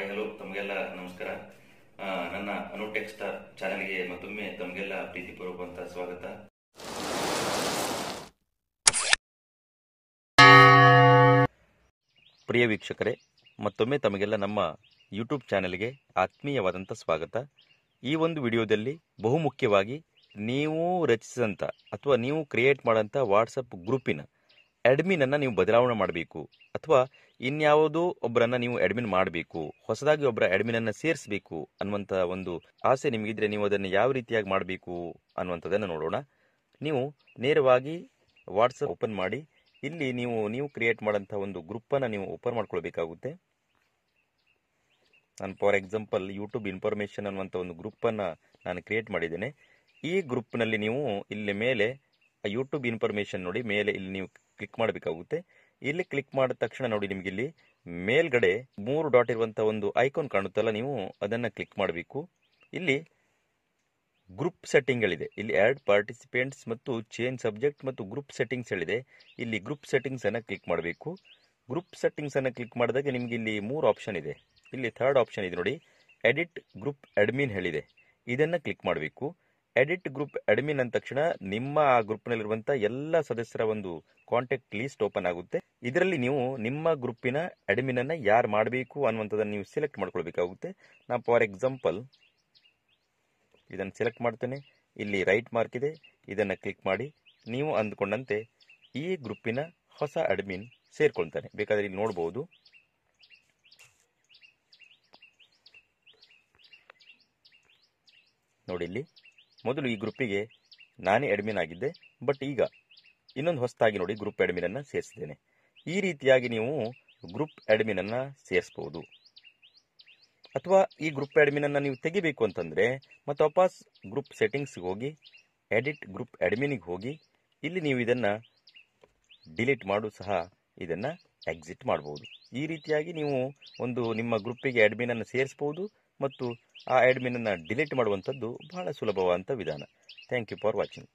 hi hello ತಮಗೆಲ್ಲ ನಮಸ್ಕಾರ ನನ್ನ ಅನುಟೆಕ್ ಸ್ಟಾರ್ ಚಾನೆಲ್ಗೆ ಮತ್ತೊಮ್ಮೆ ತಮಗೆಲ್ಲ ಪ್ರೀತಿಪೂರ್ವಕವಂತ ಸ್ವಾಗತ ಪ್ರಿಯ ವೀಕ್ಷಕರೇ ಮತ್ತೊಮ್ಮೆ ತಮಗೆಲ್ಲ ನಮ್ಮ ಯೂಟ್ಯೂಬ್ ಚಾನೆಲ್ಗೆ ಆತ್ಮೀಯವಾದಂಥ ಸ್ವಾಗತ ಈ ಒಂದು ವಿಡಿಯೋದಲ್ಲಿ ಬಹುಮುಖ್ಯವಾಗಿ ನೀವು ರಚಿಸಿದಂಥ ಅಥವಾ ನೀವು ಕ್ರಿಯೇಟ್ ಮಾಡಂಥ ವಾಟ್ಸಪ್ ಗ್ರೂಪಿನ ಅಡ್ಮಿನ್ ಅನ್ನ ನೀವು ಬದಲಾವಣೆ ಮಾಡಬೇಕು ಅಥವಾ ಇನ್ಯಾವುದೋ ಒಬ್ಬರನ್ನ ನೀವು ಅಡ್ಮಿನ್ ಮಾಡಬೇಕು ಹೊಸದಾಗಿ ಒಬ್ಬರ ಅಡ್ಮಿನ್ ಅನ್ನ ಸೇರಿಸಬೇಕು ಅನ್ನುವಂಥ ಒಂದು ಆಸೆ ನಿಮಗಿದ್ರೆ ನೀವು ಅದನ್ನು ಯಾವ ರೀತಿಯಾಗಿ ಮಾಡಬೇಕು ಅನ್ನುವಂಥದ್ದನ್ನು ನೋಡೋಣ ನೀವು ನೇರವಾಗಿ ವಾಟ್ಸಪ್ ಓಪನ್ ಮಾಡಿ ಇಲ್ಲಿ ನೀವು ನೀವು ಕ್ರಿಯೇಟ್ ಮಾಡಂತ ಒಂದು ಗ್ರೂಪ್ ಗ್ರೂಪನ್ನು ನೀವು ಓಪನ್ ಮಾಡ್ಕೊಳ್ಬೇಕಾಗುತ್ತೆ ನಾನು ಫಾರ್ ಎಕ್ಸಾಂಪಲ್ ಯೂಟ್ಯೂಬ್ ಇನ್ಫಾರ್ಮೇಶನ್ ಅನ್ನುವಂಥ ಒಂದು ಗ್ರೂಪ್ ಅನ್ನ ನಾನು ಕ್ರಿಯೇಟ್ ಮಾಡಿದ್ದೇನೆ ಈ ಗ್ರೂಪ್ನಲ್ಲಿ ನೀವು ಇಲ್ಲಿ ಮೇಲೆ ಯೂಟ್ಯೂಬ್ ಇನ್ಫಾರ್ಮೇಶನ್ ನೋಡಿ ಮೇಲೆ ಇಲ್ಲಿ ನೀವು ಕ್ಲಿಕ್ ಮಾಡಬೇಕಾಗುತ್ತೆ ಇಲ್ಲಿ ಕ್ಲಿಕ್ ಮಾಡಿದ ತಕ್ಷಣ ನೋಡಿ ನಿಮಗೆ ಇಲ್ಲಿ ಮೇಲ್ಗಡೆ ಮೂರು ಡಾಟ್ ಇರುವಂಥ ಒಂದು ಐಕಾನ್ ಕಾಣುತ್ತಲ್ಲ ನೀವು ಅದನ್ನು ಕ್ಲಿಕ್ ಮಾಡಬೇಕು ಇಲ್ಲಿ ಗ್ರೂಪ್ ಸೆಟ್ಟಿಂಗ್ಗಳಿದೆ ಇಲ್ಲಿ ಆ್ಯಡ್ ಪಾರ್ಟಿಸಿಪೆಂಟ್ಸ್ ಮತ್ತು ಚೇಂಜ್ ಸಬ್ಜೆಕ್ಟ್ ಮತ್ತು ಗ್ರೂಪ್ ಸೆಟ್ಟಿಂಗ್ಸ್ ಹೇಳಿದೆ ಇಲ್ಲಿ ಗ್ರೂಪ್ ಸೆಟ್ಟಿಂಗ್ಸನ್ನು ಕ್ಲಿಕ್ ಮಾಡಬೇಕು ಗ್ರೂಪ್ ಸೆಟ್ಟಿಂಗ್ಸನ್ನು ಕ್ಲಿಕ್ ಮಾಡಿದಾಗ ನಿಮಗೆ ಇಲ್ಲಿ ಮೂರು ಆಪ್ಷನ್ ಇದೆ ಇಲ್ಲಿ ಥರ್ಡ್ ಆಪ್ಷನ್ ಇದೆ ನೋಡಿ ಎಡಿಟ್ ಗ್ರೂಪ್ ಅಡ್ಮಿನ್ ಹೇಳಿದೆ ಇದನ್ನು ಕ್ಲಿಕ್ ಮಾಡಬೇಕು ಎಡಿಟ್ ಗ್ರೂಪ್ ಅಡ್ಮಿನ್ ಅಂದ ತಕ್ಷಣ ನಿಮ್ಮ ಆ ಗ್ರೂಪ್ನಲ್ಲಿರುವಂಥ ಎಲ್ಲ ಸದಸ್ಯರ ಒಂದು ಕಾಂಟ್ಯಾಕ್ಟ್ ಲೀಸ್ಟ್ ಓಪನ್ ಆಗುತ್ತೆ ಇದರಲ್ಲಿ ನೀವು ನಿಮ್ಮ ಗ್ರೂಪಿನ ಅಡ್ಮಿನ್ ಅನ್ನು ಯಾರು ಮಾಡಬೇಕು ಅನ್ನುವಂಥದ್ದನ್ನು ನೀವು ಸೆಲೆಕ್ಟ್ ಮಾಡ್ಕೊಳ್ಬೇಕಾಗುತ್ತೆ ನಾ ಫಾರ್ ಎಕ್ಸಾಂಪಲ್ ಇದನ್ನು ಸೆಲೆಕ್ಟ್ ಮಾಡ್ತೇನೆ ಇಲ್ಲಿ ರೈಟ್ ಮಾರ್ಕ್ ಇದೆ ಇದನ್ನು ಕ್ಲಿಕ್ ಮಾಡಿ ನೀವು ಅಂದ್ಕೊಂಡಂತೆ ಈ ಗ್ರೂಪಿನ ಹೊಸ ಅಡ್ಮಿನ್ ಸೇರ್ಕೊಳ್ತಾನೆ ಬೇಕಾದರೆ ಇಲ್ಲಿ ನೋಡಬಹುದು ನೋಡಿ ಇಲ್ಲಿ ಮೊದಲು ಈ ಗ್ರೂಪಿಗೆ ನಾನೇ ಅಡ್ಮಿನ್ ಆಗಿದ್ದೆ ಬಟ್ ಈಗ ಇನ್ನೊಂದು ಹೊಸದಾಗಿ ನೋಡಿ ಗ್ರೂಪ್ ಅಡ್ಮಿನನ್ನು ಸೇರಿಸಿದ್ದೇನೆ ಈ ರೀತಿಯಾಗಿ ನೀವು ಗ್ರೂಪ್ ಅಡ್ಮಿನನ್ನು ಸೇರಿಸ್ಬೋದು ಅಥವಾ ಈ ಗ್ರೂಪ್ ಅಡ್ಮಿನನ್ನು ನೀವು ತೆಗಿಬೇಕು ಅಂತಂದರೆ ಮತ್ತು ವಾಪಸ್ ಗ್ರೂಪ್ ಸೆಟ್ಟಿಂಗ್ಸ್ಗೆ ಹೋಗಿ ಎಡಿಟ್ ಗ್ರೂಪ್ ಅಡ್ಮಿನಿಗೆ ಹೋಗಿ ಇಲ್ಲಿ ನೀವು ಇದನ್ನು ಡಿಲೀಟ್ ಮಾಡು ಸಹ ಇದನ್ನು ಎಕ್ಸಿಟ್ ಮಾಡ್ಬೋದು ಈ ರೀತಿಯಾಗಿ ನೀವು ಒಂದು ನಿಮ್ಮ ಗ್ರೂಪಿಗೆ ಅಡ್ಮಿನನ್ನು ಸೇರಿಸ್ಬೋದು ಮತ್ತು ಆ ಆ್ಯಡ್ಮಿನನ್ನು ಡಿಲೀಟ್ ಮಾಡುವಂಥದ್ದು ಬಹಳ ಸುಲಭವಾದಂಥ ವಿಧಾನ ಥ್ಯಾಂಕ್ ಯು ಫಾರ್ ವಾಚಿಂಗ್